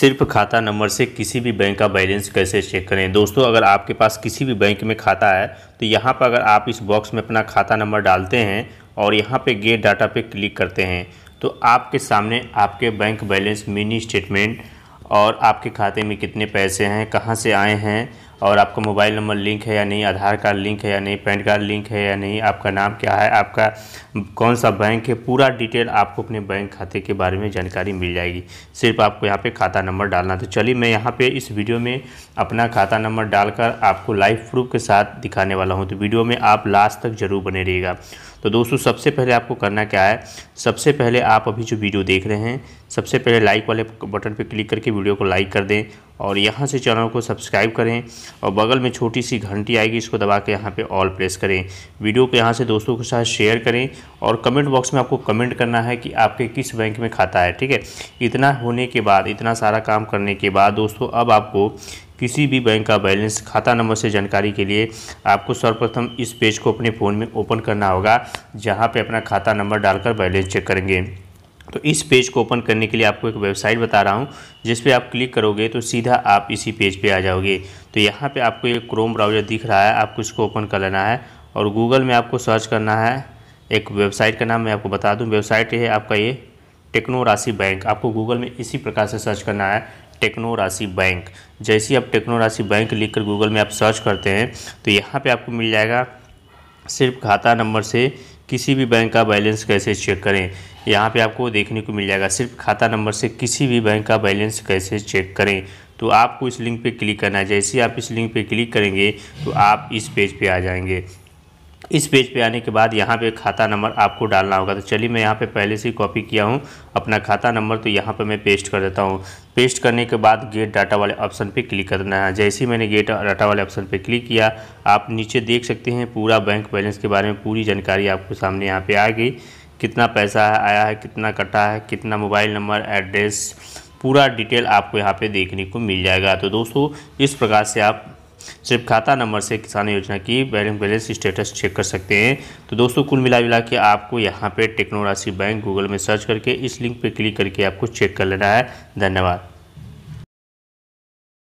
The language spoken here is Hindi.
सिर्फ खाता नंबर से किसी भी बैंक का बैलेंस कैसे चेक करें दोस्तों अगर आपके पास किसी भी बैंक में खाता है तो यहाँ पर अगर आप इस बॉक्स में अपना खाता नंबर डालते हैं और यहाँ पे गेट डाटा पे क्लिक करते हैं तो आपके सामने आपके बैंक बैलेंस मिनी स्टेटमेंट और आपके खाते में कितने पैसे हैं कहाँ से आए हैं और आपका मोबाइल नंबर लिंक है या नहीं आधार कार्ड लिंक है या नहीं पैन कार्ड लिंक है या नहीं आपका नाम क्या है आपका कौन सा बैंक है पूरा डिटेल आपको अपने बैंक खाते के बारे में जानकारी मिल जाएगी सिर्फ आपको यहाँ पे खाता नंबर डालना तो चलिए मैं यहाँ पे इस वीडियो में अपना खाता नंबर डालकर आपको लाइव प्रूफ के साथ दिखाने वाला हूँ तो वीडियो में आप लास्ट तक ज़रूर बने रहिएगा तो दोस्तों सबसे पहले आपको करना क्या है सबसे पहले आप अभी जो वीडियो देख रहे हैं सबसे पहले लाइक वाले बटन पर क्लिक करके वीडियो को लाइक कर दें और यहाँ से चैनल को सब्सक्राइब करें और बगल में छोटी सी घंटी आएगी इसको दबा के यहाँ पे ऑल प्रेस करें वीडियो को यहाँ से दोस्तों के साथ शेयर करें और कमेंट बॉक्स में आपको कमेंट करना है कि आपके किस बैंक में खाता है ठीक है इतना होने के बाद इतना सारा काम करने के बाद दोस्तों अब आपको किसी भी बैंक का बैलेंस खाता नंबर से जानकारी के लिए आपको सर्वप्रथम इस पेज को अपने फ़ोन में ओपन करना होगा जहाँ पर अपना खाता नंबर डालकर बैलेंस चेक करेंगे तो इस पेज को ओपन करने के लिए आपको एक वेबसाइट बता रहा हूँ जिस पे आप क्लिक करोगे तो सीधा आप इसी पेज पे आ जाओगे तो यहाँ पे आपको एक क्रोम ब्राउज़र दिख रहा है आपको इसको ओपन कर लेना है और गूगल में आपको सर्च करना है एक वेबसाइट का नाम मैं आपको बता दूँ वेबसाइट है आपका ये टेक्नो राशि बैंक आपको गूगल में इसी प्रकार से सर्च करना है टेक्नो राशि बैंक जैसे ही आप टेक्नो राशि बैंक लिख कर गूगल में आप सर्च करते हैं तो यहाँ पर आपको मिल जाएगा सिर्फ खाता नंबर से किसी भी बैंक का बैलेंस कैसे चेक करें यहाँ पे आपको देखने को मिल जाएगा सिर्फ खाता नंबर से किसी भी बैंक का बैलेंस कैसे चेक करें तो आपको इस लिंक पे क्लिक करना है जैसे आप इस लिंक पे क्लिक करेंगे तो आप इस पेज पे आ जाएंगे इस पेज पे आने के बाद यहाँ पे खाता नंबर आपको डालना होगा तो चलिए मैं यहाँ पे पहले से ही कॉपी किया हूँ अपना खाता नंबर तो यहाँ पे मैं पेस्ट कर देता हूँ पेस्ट करने के बाद गेट डाटा वाले ऑप्शन पे क्लिक करना है जैसे ही मैंने गेट डाटा वाले ऑप्शन पे क्लिक किया आप नीचे देख सकते हैं पूरा बैंक बैलेंस के बारे में पूरी जानकारी आपको सामने यहाँ पर आ गई कितना पैसा है आया है कितना कटा है कितना मोबाइल नंबर एड्रेस पूरा डिटेल आपको यहाँ पर देखने को मिल जाएगा तो दोस्तों इस प्रकार से आप सिर्फ खाता नंबर से किसान योजना की बैंक बैलेंस स्टेटस चेक कर सकते हैं तो दोस्तों कुल मिला मिला के आपको यहाँ पे टेक्नोराशि बैंक गूगल में सर्च करके इस लिंक पर क्लिक करके आपको चेक कर लेना है धन्यवाद